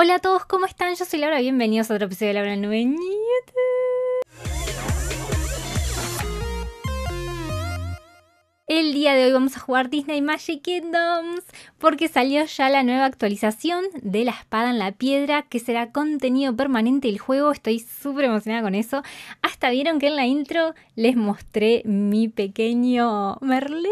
Hola a todos, ¿cómo están? Yo soy Laura, bienvenidos a otro episodio de Laura en El día de hoy vamos a jugar Disney Magic Kingdoms porque salió ya la nueva actualización de la espada en la piedra que será contenido permanente del juego. Estoy súper emocionada con eso. Hasta vieron que en la intro les mostré mi pequeño Merlín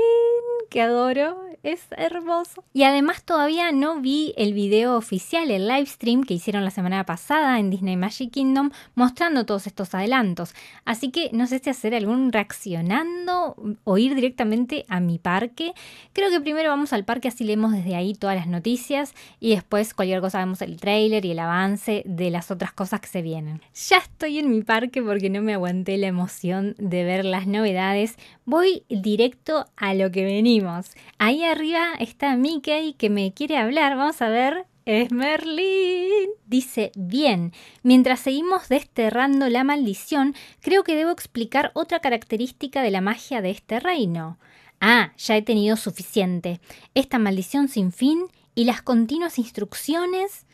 que adoro es hermoso. Y además todavía no vi el video oficial, el livestream que hicieron la semana pasada en Disney Magic Kingdom mostrando todos estos adelantos. Así que no sé si hacer algún reaccionando o ir directamente a mi parque. Creo que primero vamos al parque, así leemos desde ahí todas las noticias y después cualquier cosa vemos el trailer y el avance de las otras cosas que se vienen. Ya estoy en mi parque porque no me aguanté la emoción de ver las novedades. Voy directo a lo que venimos. Ahí a arriba está Mickey que me quiere hablar. Vamos a ver. Es Merlin. Dice, bien, mientras seguimos desterrando la maldición, creo que debo explicar otra característica de la magia de este reino. Ah, ya he tenido suficiente. Esta maldición sin fin y las continuas instrucciones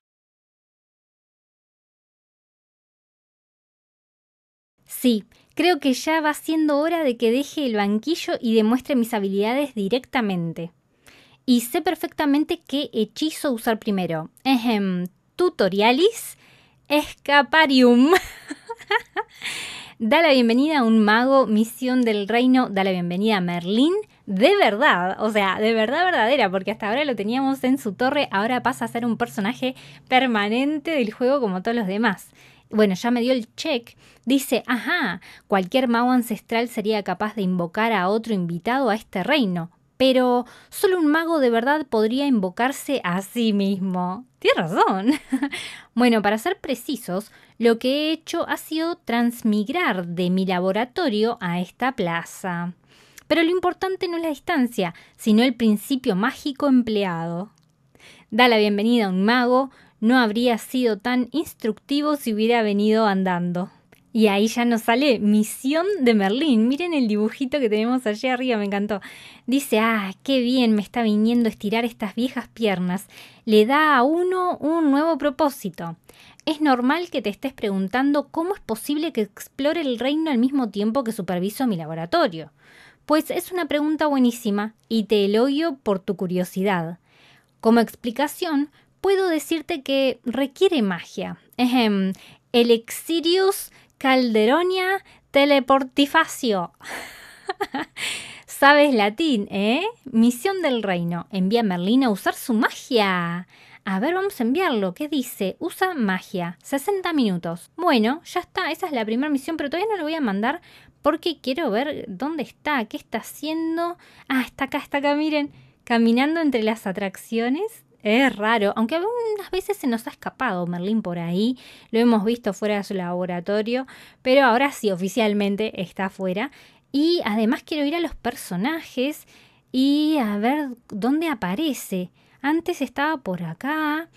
Sí, creo que ya va siendo hora de que deje el banquillo y demuestre mis habilidades directamente y sé perfectamente qué hechizo usar primero. tutorialis escaparium. da la bienvenida a un mago, misión del reino, da la bienvenida a Merlín. De verdad, o sea, de verdad verdadera, porque hasta ahora lo teníamos en su torre, ahora pasa a ser un personaje permanente del juego como todos los demás bueno, ya me dio el check, dice, ajá, cualquier mago ancestral sería capaz de invocar a otro invitado a este reino pero solo un mago de verdad podría invocarse a sí mismo. Tienes razón. bueno, para ser precisos, lo que he hecho ha sido transmigrar de mi laboratorio a esta plaza. Pero lo importante no es la distancia, sino el principio mágico empleado. Da la bienvenida a un mago, no habría sido tan instructivo si hubiera venido andando. Y ahí ya nos sale Misión de Merlín. Miren el dibujito que tenemos allí arriba, me encantó. Dice, ah, qué bien me está viniendo estirar estas viejas piernas. Le da a uno un nuevo propósito. Es normal que te estés preguntando cómo es posible que explore el reino al mismo tiempo que superviso mi laboratorio. Pues es una pregunta buenísima y te elogio por tu curiosidad. Como explicación, puedo decirte que requiere magia. El exirius... Calderonia teleportifacio. Sabes latín, ¿eh? Misión del reino. Envía a Merlín a usar su magia. A ver, vamos a enviarlo. ¿Qué dice? Usa magia. 60 minutos. Bueno, ya está. Esa es la primera misión, pero todavía no lo voy a mandar porque quiero ver dónde está, qué está haciendo. Ah, está acá, está acá, miren. Caminando entre las atracciones es raro, aunque algunas veces se nos ha escapado Merlín por ahí, lo hemos visto fuera de su laboratorio, pero ahora sí oficialmente está fuera. Y además quiero ir a los personajes y a ver dónde aparece. Antes estaba por acá,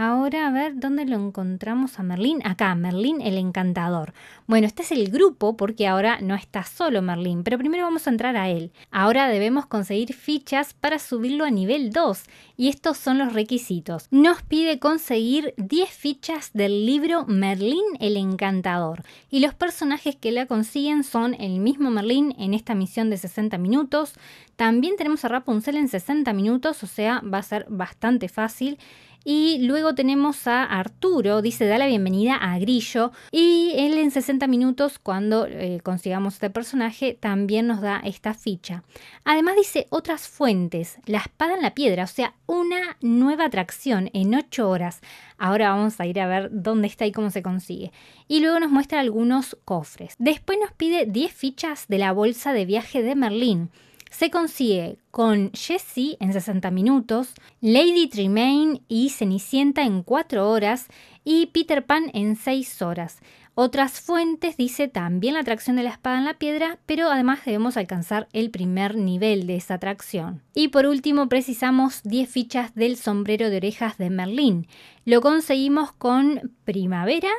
Ahora, a ver, ¿dónde lo encontramos a Merlín? Acá, Merlín el Encantador. Bueno, este es el grupo porque ahora no está solo Merlín, pero primero vamos a entrar a él. Ahora debemos conseguir fichas para subirlo a nivel 2 y estos son los requisitos. Nos pide conseguir 10 fichas del libro Merlín el Encantador y los personajes que la consiguen son el mismo Merlín en esta misión de 60 minutos. También tenemos a Rapunzel en 60 minutos, o sea, va a ser bastante fácil. Y luego tenemos a Arturo, dice, da la bienvenida a Grillo. Y él en 60 minutos, cuando eh, consigamos este personaje, también nos da esta ficha. Además dice otras fuentes, la espada en la piedra, o sea, una nueva atracción en 8 horas. Ahora vamos a ir a ver dónde está y cómo se consigue. Y luego nos muestra algunos cofres. Después nos pide 10 fichas de la bolsa de viaje de Merlín se consigue con Jessie en 60 minutos, Lady Tremaine y Cenicienta en 4 horas y Peter Pan en 6 horas. Otras fuentes dice también la atracción de la espada en la piedra, pero además debemos alcanzar el primer nivel de esa atracción. Y por último precisamos 10 fichas del sombrero de orejas de Merlín. Lo conseguimos con Primavera,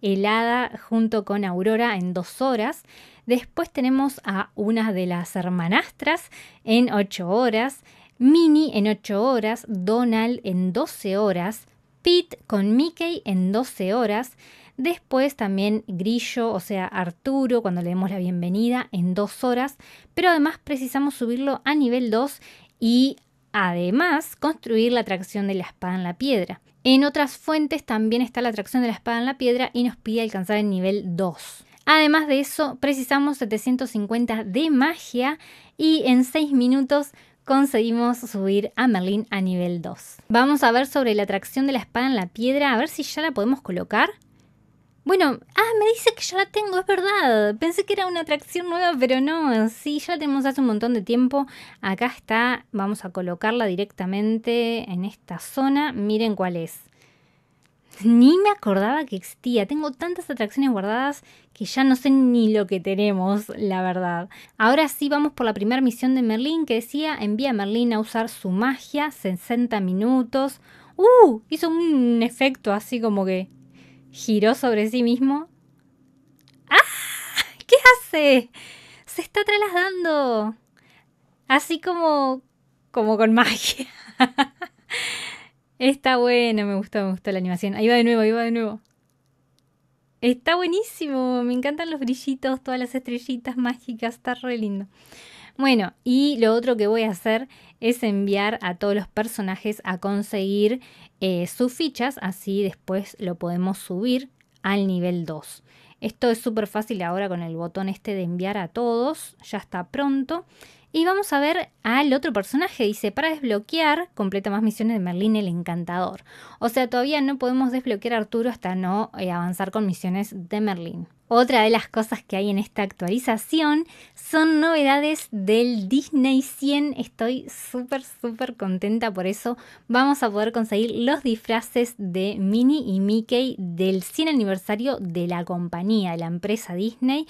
helada junto con Aurora en 2 horas. Después tenemos a una de las hermanastras en 8 horas, Minnie en 8 horas, Donald en 12 horas, Pete con Mickey en 12 horas. Después también Grillo, o sea, Arturo, cuando le demos la bienvenida, en 2 horas. Pero además precisamos subirlo a nivel 2 y además construir la atracción de la espada en la piedra. En otras fuentes también está la atracción de la espada en la piedra y nos pide alcanzar el nivel 2. Además de eso, precisamos 750 de magia y en 6 minutos conseguimos subir a Merlin a nivel 2. Vamos a ver sobre la atracción de la espada en la piedra, a ver si ya la podemos colocar. Bueno, ah, me dice que ya la tengo, es verdad. Pensé que era una atracción nueva, pero no, sí, ya la tenemos hace un montón de tiempo. Acá está, vamos a colocarla directamente en esta zona. Miren cuál es. Ni me acordaba que existía. Tengo tantas atracciones guardadas que ya no sé ni lo que tenemos, la verdad. Ahora sí vamos por la primera misión de Merlín que decía envía a Merlín a usar su magia 60 minutos. ¡Uh! Hizo un efecto así como que giró sobre sí mismo. ¡Ah! ¿Qué hace? Se está trasladando. Así como como con magia. Está bueno, me gustó, me gustó la animación. Ahí va de nuevo, ahí va de nuevo. Está buenísimo, me encantan los brillitos, todas las estrellitas mágicas, está re lindo. Bueno, y lo otro que voy a hacer es enviar a todos los personajes a conseguir eh, sus fichas, así después lo podemos subir al nivel 2. Esto es súper fácil ahora con el botón este de enviar a todos, ya está pronto. Y vamos a ver al otro personaje. Dice, para desbloquear, completa más misiones de Merlín el Encantador. O sea, todavía no podemos desbloquear a Arturo hasta no eh, avanzar con misiones de Merlín. Otra de las cosas que hay en esta actualización son novedades del Disney 100. Estoy súper, súper contenta por eso. Vamos a poder conseguir los disfraces de Minnie y Mickey del 100 aniversario de la compañía, de la empresa Disney.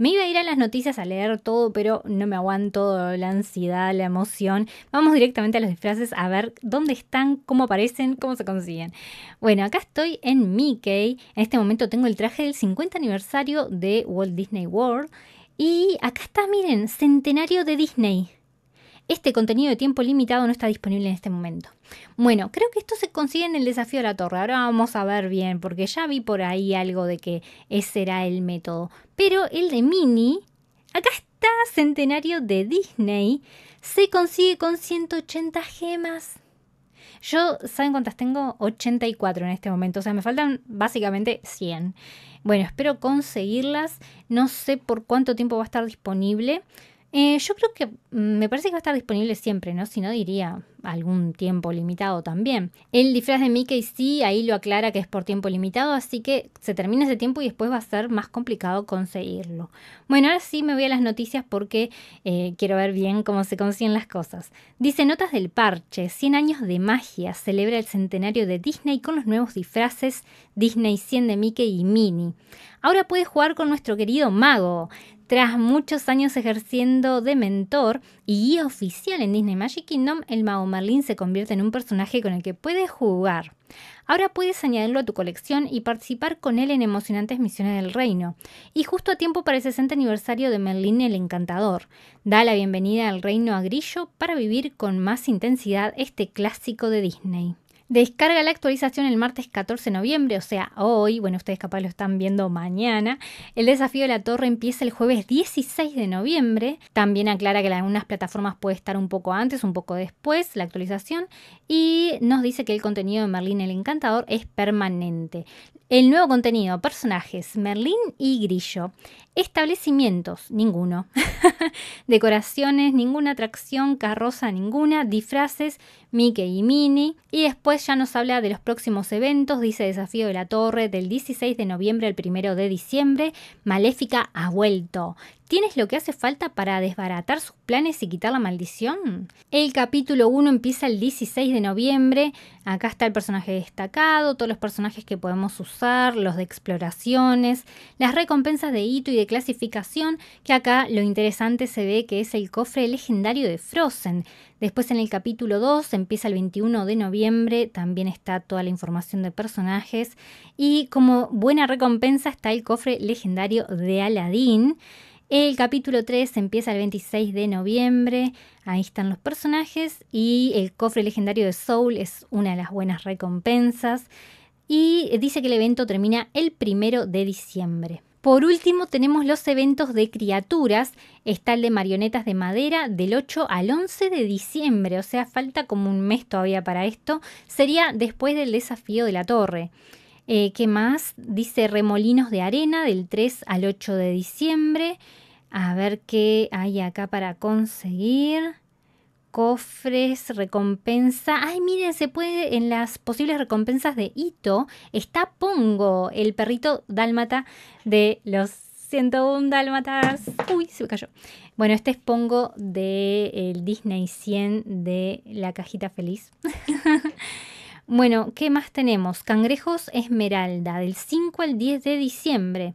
Me iba a ir a las noticias a leer todo, pero no me aguanto la ansiedad, la emoción. Vamos directamente a los disfraces a ver dónde están, cómo aparecen, cómo se consiguen. Bueno, acá estoy en Mickey. En este momento tengo el traje del 50 aniversario de Walt Disney World. Y acá está, miren, centenario de Disney. Este contenido de tiempo limitado no está disponible en este momento. Bueno, creo que esto se consigue en el desafío de la torre. Ahora vamos a ver bien, porque ya vi por ahí algo de que ese era el método. Pero el de Mini, acá está Centenario de Disney, se consigue con 180 gemas. Yo, ¿saben cuántas tengo? 84 en este momento. O sea, me faltan básicamente 100. Bueno, espero conseguirlas. No sé por cuánto tiempo va a estar disponible. Eh, yo creo que mm, me parece que va a estar disponible siempre, ¿no? Si no, diría algún tiempo limitado también. El disfraz de Mickey sí, ahí lo aclara que es por tiempo limitado, así que se termina ese tiempo y después va a ser más complicado conseguirlo. Bueno, ahora sí me voy a las noticias porque eh, quiero ver bien cómo se consiguen las cosas. Dice Notas del Parche, 100 años de magia, celebra el centenario de Disney con los nuevos disfraces Disney 100 de Mickey y Minnie. Ahora puedes jugar con nuestro querido mago. Tras muchos años ejerciendo de mentor y guía oficial en Disney Magic Kingdom, el mago Merlin se convierte en un personaje con el que puedes jugar. Ahora puedes añadirlo a tu colección y participar con él en emocionantes misiones del reino. Y justo a tiempo para el 60 aniversario de Merlin el Encantador. Da la bienvenida al reino a Grillo para vivir con más intensidad este clásico de Disney. Descarga la actualización el martes 14 de noviembre, o sea, hoy, bueno, ustedes capaz lo están viendo mañana. El desafío de la torre empieza el jueves 16 de noviembre. También aclara que en algunas plataformas puede estar un poco antes, un poco después, la actualización. Y nos dice que el contenido de Merlín el Encantador es permanente. El nuevo contenido, personajes, Merlín y Grillo. Establecimientos, ninguno. Decoraciones, ninguna atracción, carroza, ninguna. Disfraces, Mickey y Minnie. Y después ya nos habla de los próximos eventos, dice Desafío de la Torre, del 16 de noviembre al 1 de diciembre. Maléfica ha vuelto. ¿Tienes lo que hace falta para desbaratar sus planes y quitar la maldición? El capítulo 1 empieza el 16 de noviembre. Acá está el personaje destacado, todos los personajes que podemos usar, los de exploraciones, las recompensas de hito y de clasificación, que acá lo interesante se ve que es el cofre legendario de Frozen. Después en el capítulo 2, empieza el 21 de noviembre, también está toda la información de personajes y como buena recompensa está el cofre legendario de Aladdin. El capítulo 3 empieza el 26 de noviembre, ahí están los personajes y el cofre legendario de Soul es una de las buenas recompensas y dice que el evento termina el primero de diciembre. Por último, tenemos los eventos de criaturas. Está el de marionetas de madera del 8 al 11 de diciembre, o sea, falta como un mes todavía para esto. Sería después del desafío de la torre. Eh, ¿Qué más? Dice remolinos de arena del 3 al 8 de diciembre. A ver qué hay acá para conseguir cofres, recompensa. Ay, miren, se puede, en las posibles recompensas de Ito está Pongo, el perrito dálmata de los 101 dálmatas. Uy, se me cayó. Bueno, este es Pongo del Disney 100 de la cajita feliz. bueno, ¿qué más tenemos? Cangrejos Esmeralda, del 5 al 10 de diciembre.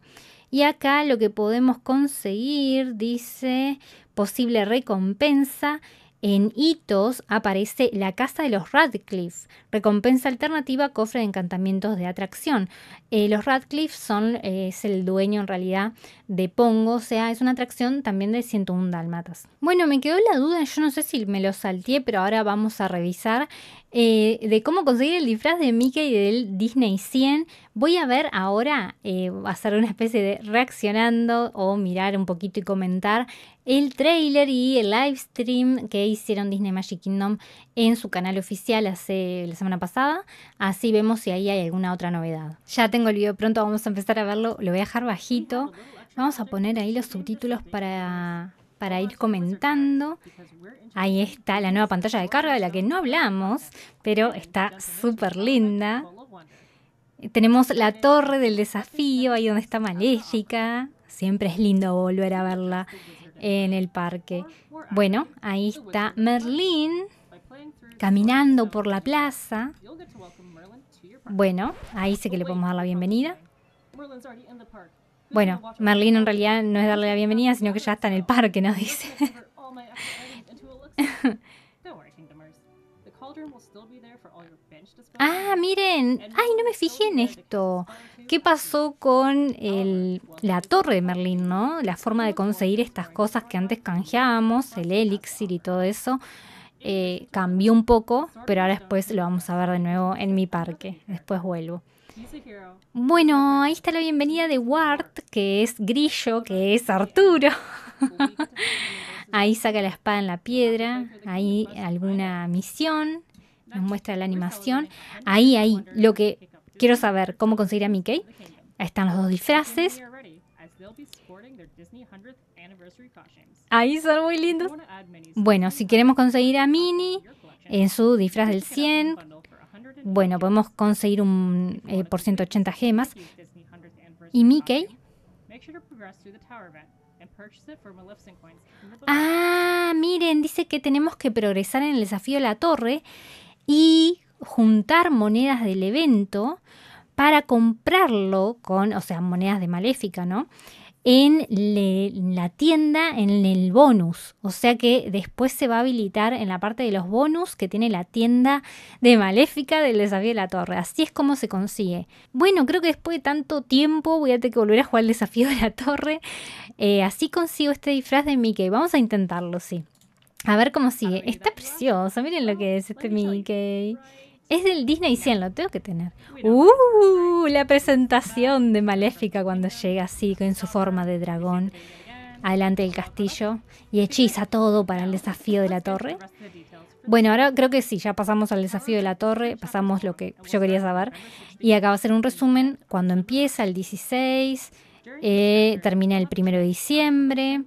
Y acá lo que podemos conseguir, dice, posible recompensa, en Hitos aparece La Casa de los Radcliffe, recompensa alternativa, cofre de encantamientos de atracción. Eh, los Radcliffe son, eh, es el dueño en realidad de Pongo, o sea, es una atracción también de 101 Dalmatas. Bueno, me quedó la duda, yo no sé si me lo salté, pero ahora vamos a revisar eh, de cómo conseguir el disfraz de Mickey del Disney 100. Voy a ver ahora, eh, hacer una especie de reaccionando o mirar un poquito y comentar el trailer y el live stream que hicieron Disney Magic Kingdom en su canal oficial hace la semana pasada. Así vemos si ahí hay alguna otra novedad. Ya tengo el video pronto, vamos a empezar a verlo. Lo voy a dejar bajito. Vamos a poner ahí los subtítulos para para ir comentando. Ahí está la nueva pantalla de carga de la que no hablamos, pero está súper linda. Tenemos la torre del desafío, ahí donde está Maléfica. Siempre es lindo volver a verla en el parque. Bueno, ahí está Merlín caminando por la plaza. Bueno, ahí sé que le podemos dar la bienvenida. Bueno, Merlín en realidad no es darle la bienvenida, sino que ya está en el parque, nos dice. ah, miren. Ay, no me fijé en esto. ¿Qué pasó con el, la torre de Merlín, no? La forma de conseguir estas cosas que antes canjeábamos, el elixir y todo eso. Eh, cambió un poco, pero ahora después lo vamos a ver de nuevo en mi parque. Después vuelvo. Bueno, ahí está la bienvenida de Ward que es Grillo, que es Arturo. Ahí saca la espada en la piedra, ahí alguna misión, nos muestra la animación. Ahí, ahí, lo que quiero saber, cómo conseguir a Mickey. Ahí están los dos disfraces. Ahí son muy lindos. Bueno, si queremos conseguir a Mini en su disfraz del 100, bueno, podemos conseguir un eh, por por 180 gemas. Y Mickey. Ah, miren, dice que tenemos que progresar en el desafío de la torre y juntar monedas del evento para comprarlo con, o sea, monedas de maléfica, ¿no? en la tienda, en el bonus. O sea que después se va a habilitar en la parte de los bonus que tiene la tienda de Maléfica del desafío de la torre. Así es como se consigue. Bueno, creo que después de tanto tiempo voy a tener que volver a jugar el desafío de la torre. Eh, así consigo este disfraz de Mickey. Vamos a intentarlo, sí. A ver cómo sigue. Está precioso. Miren lo que es este Mickey. Es del Disney 100, lo tengo que tener. ¡Uh! la presentación de Maléfica cuando llega así, en su forma de dragón, adelante del castillo y hechiza todo para el desafío de la torre. Bueno, ahora creo que sí, ya pasamos al desafío de la torre, pasamos lo que yo quería saber. Y acaba va a ser un resumen cuando empieza el 16, eh, termina el 1 de diciembre,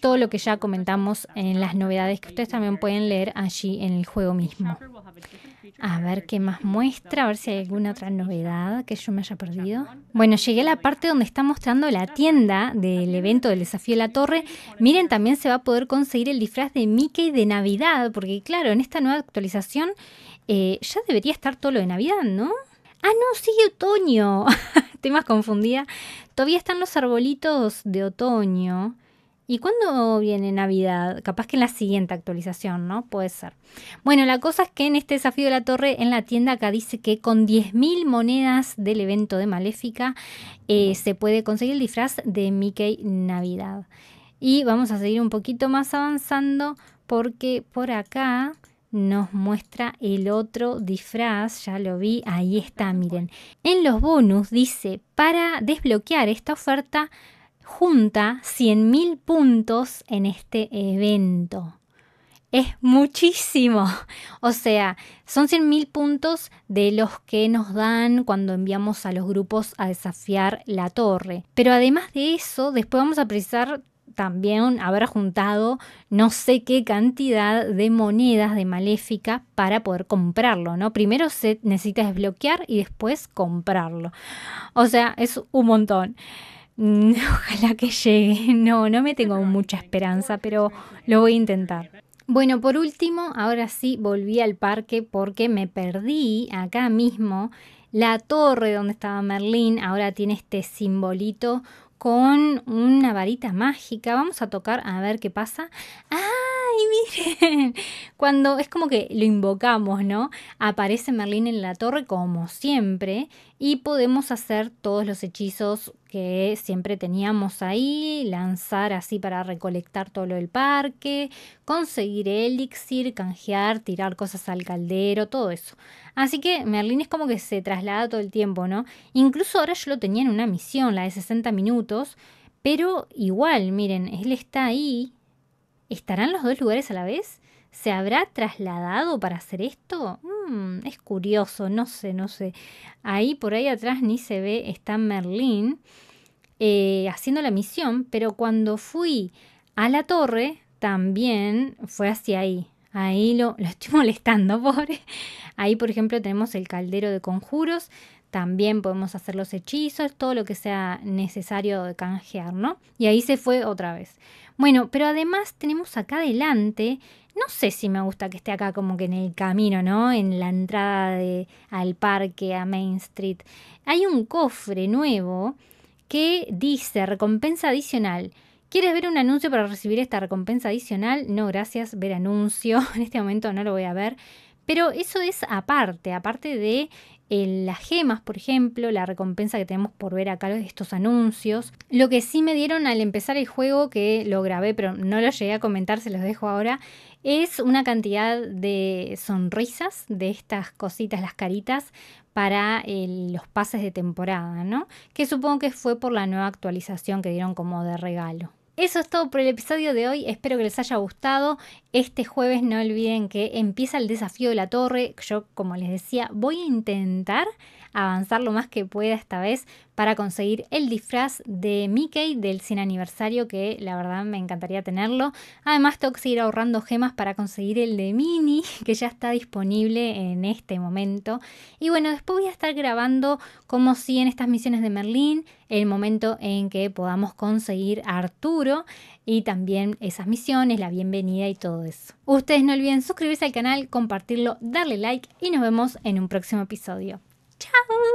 todo lo que ya comentamos en las novedades que ustedes también pueden leer allí en el juego mismo. A ver qué más muestra, a ver si hay alguna otra novedad que yo me haya perdido. Bueno, llegué a la parte donde está mostrando la tienda del evento del desafío de la torre. Miren, también se va a poder conseguir el disfraz de Mickey de Navidad, porque claro, en esta nueva actualización eh, ya debería estar todo lo de Navidad, ¿no? Ah, no, sigue otoño. Estoy más confundida. Todavía están los arbolitos de otoño. ¿Y cuándo viene Navidad? Capaz que en la siguiente actualización, ¿no? Puede ser. Bueno, la cosa es que en este desafío de la torre, en la tienda acá dice que con 10.000 monedas del evento de Maléfica eh, se puede conseguir el disfraz de Mickey Navidad. Y vamos a seguir un poquito más avanzando porque por acá nos muestra el otro disfraz, ya lo vi, ahí está, miren. En los bonus dice, para desbloquear esta oferta, junta 100.000 puntos en este evento. Es muchísimo. O sea, son 100.000 puntos de los que nos dan cuando enviamos a los grupos a desafiar la torre. Pero además de eso, después vamos a precisar también haber juntado no sé qué cantidad de monedas de maléfica para poder comprarlo, ¿no? Primero se necesita desbloquear y después comprarlo. O sea, es un montón. Mm, ojalá que llegue. No, no me tengo mucha esperanza, pero lo voy a intentar. Bueno, por último, ahora sí volví al parque porque me perdí acá mismo. La torre donde estaba Merlín ahora tiene este simbolito con una varita mágica. Vamos a tocar a ver qué pasa. ¡Ay, miren! Cuando es como que lo invocamos, ¿no? Aparece Merlín en la torre como siempre y podemos hacer todos los hechizos que siempre teníamos ahí, lanzar así para recolectar todo lo del parque, conseguir elixir, canjear, tirar cosas al caldero, todo eso. Así que Merlín es como que se traslada todo el tiempo, ¿no? Incluso ahora yo lo tenía en una misión, la de 60 minutos, pero igual, miren, él está ahí. ¿Estarán los dos lugares a la vez? ¿Se habrá trasladado para hacer esto? Mm, es curioso, no sé, no sé. Ahí por ahí atrás ni se ve, está Merlín eh, haciendo la misión, pero cuando fui a la torre, también fue hacia ahí. Ahí lo, lo estoy molestando, pobre. Ahí, por ejemplo, tenemos el caldero de conjuros, también podemos hacer los hechizos, todo lo que sea necesario de canjear, ¿no? Y ahí se fue otra vez. Bueno, pero además tenemos acá adelante, no sé si me gusta que esté acá como que en el camino, ¿no? En la entrada de, al parque, a Main Street. Hay un cofre nuevo que dice recompensa adicional. ¿Quieres ver un anuncio para recibir esta recompensa adicional? No, gracias, ver anuncio. En este momento no lo voy a ver. Pero eso es aparte, aparte de eh, las gemas, por ejemplo, la recompensa que tenemos por ver acá estos anuncios. Lo que sí me dieron al empezar el juego, que lo grabé pero no lo llegué a comentar, se los dejo ahora, es una cantidad de sonrisas, de estas cositas, las caritas, para eh, los pases de temporada, ¿no? Que supongo que fue por la nueva actualización que dieron como de regalo. Eso es todo por el episodio de hoy, espero que les haya gustado. Este jueves no olviden que empieza el desafío de la torre. Yo, como les decía, voy a intentar avanzar lo más que pueda esta vez para conseguir el disfraz de Mickey del 100 aniversario, que la verdad me encantaría tenerlo. Además, tengo que seguir ahorrando gemas para conseguir el de Mini, que ya está disponible en este momento. Y bueno, después voy a estar grabando, como si en estas misiones de Merlín, el momento en que podamos conseguir a Arturo y también esas misiones, la bienvenida y todo eso. Ustedes no olviden suscribirse al canal, compartirlo, darle like y nos vemos en un próximo episodio. Ciao!